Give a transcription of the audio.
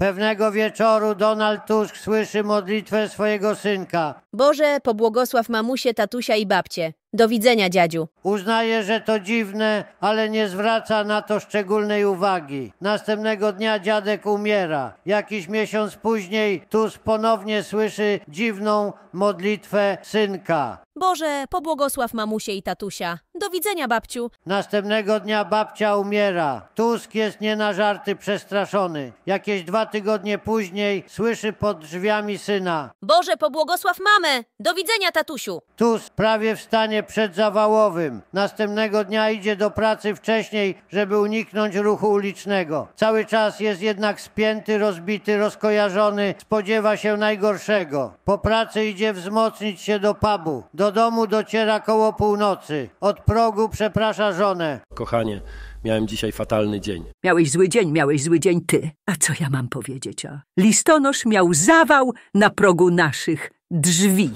Pewnego wieczoru Donald Tusk słyszy modlitwę swojego synka. Boże, pobłogosław mamusie, tatusia i babcie. Do widzenia, dziadziu. Uznaje, że to dziwne, ale nie zwraca na to szczególnej uwagi. Następnego dnia dziadek umiera. Jakiś miesiąc później Tusk ponownie słyszy dziwną modlitwę synka. Boże, pobłogosław mamusie i tatusia. Do widzenia, babciu. Następnego dnia babcia umiera. Tusk jest nie na żarty przestraszony. Jakieś dwa tygodnie później słyszy pod drzwiami syna. Boże, pobłogosław mamę! Do widzenia, tatusiu! Tusk prawie w stanie przedzawałowym. Następnego dnia idzie do pracy wcześniej, żeby uniknąć ruchu ulicznego. Cały czas jest jednak spięty, rozbity, rozkojarzony, spodziewa się najgorszego. Po pracy idzie wzmocnić się do pubu. Do domu dociera koło północy. Od progu przeprasza żonę. Kochanie, miałem dzisiaj fatalny dzień. Miałeś zły dzień, miałeś zły dzień ty. A co ja mam powiedzieć? A? Listonosz miał zawał na progu naszych drzwi.